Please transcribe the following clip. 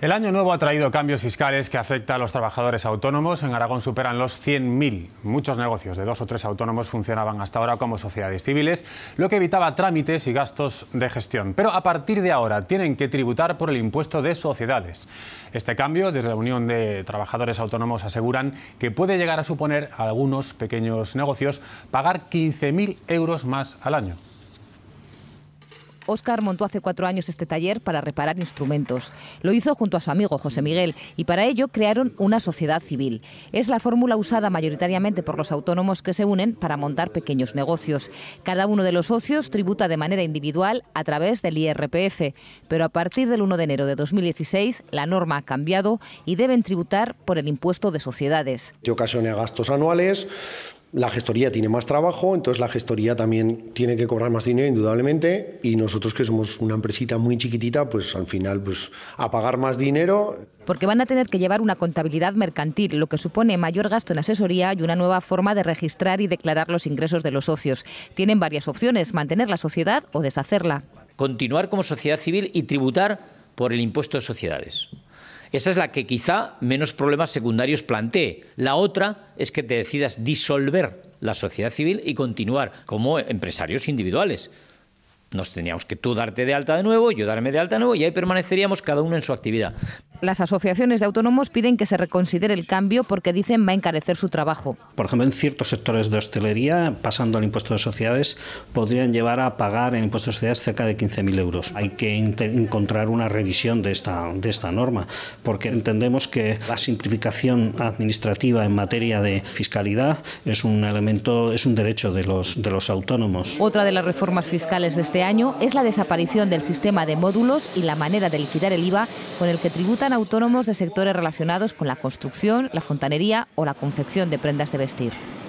El año nuevo ha traído cambios fiscales que afectan a los trabajadores autónomos. En Aragón superan los 100.000. Muchos negocios de dos o tres autónomos funcionaban hasta ahora como sociedades civiles, lo que evitaba trámites y gastos de gestión. Pero a partir de ahora tienen que tributar por el impuesto de sociedades. Este cambio, desde la Unión de Trabajadores Autónomos, aseguran que puede llegar a suponer a algunos pequeños negocios pagar 15.000 euros más al año. Oscar montó hace cuatro años este taller para reparar instrumentos. Lo hizo junto a su amigo José Miguel y para ello crearon una sociedad civil. Es la fórmula usada mayoritariamente por los autónomos que se unen para montar pequeños negocios. Cada uno de los socios tributa de manera individual a través del IRPF, pero a partir del 1 de enero de 2016 la norma ha cambiado y deben tributar por el impuesto de sociedades. Que ocasiona gastos anuales la gestoría tiene más trabajo, entonces la gestoría también tiene que cobrar más dinero, indudablemente, y nosotros que somos una empresita muy chiquitita, pues al final, pues a pagar más dinero. Porque van a tener que llevar una contabilidad mercantil, lo que supone mayor gasto en asesoría y una nueva forma de registrar y declarar los ingresos de los socios. Tienen varias opciones, mantener la sociedad o deshacerla. Continuar como sociedad civil y tributar por el impuesto de sociedades. Esa es la que quizá menos problemas secundarios plantee. La otra es que te decidas disolver la sociedad civil y continuar como empresarios individuales. Nos teníamos que tú darte de alta de nuevo, yo darme de alta de nuevo y ahí permaneceríamos cada uno en su actividad. Las asociaciones de autónomos piden que se reconsidere el cambio porque dicen va a encarecer su trabajo. Por ejemplo, en ciertos sectores de hostelería, pasando al impuesto de sociedades, podrían llevar a pagar en impuestos de sociedades cerca de 15.000 euros. Hay que encontrar una revisión de esta, de esta norma porque entendemos que la simplificación administrativa en materia de fiscalidad es un elemento, es un derecho de los, de los autónomos. Otra de las reformas fiscales de este año es la desaparición del sistema de módulos y la manera de liquidar el IVA con el que tributan autónomos de sectores relacionados con la construcción, la fontanería o la confección de prendas de vestir.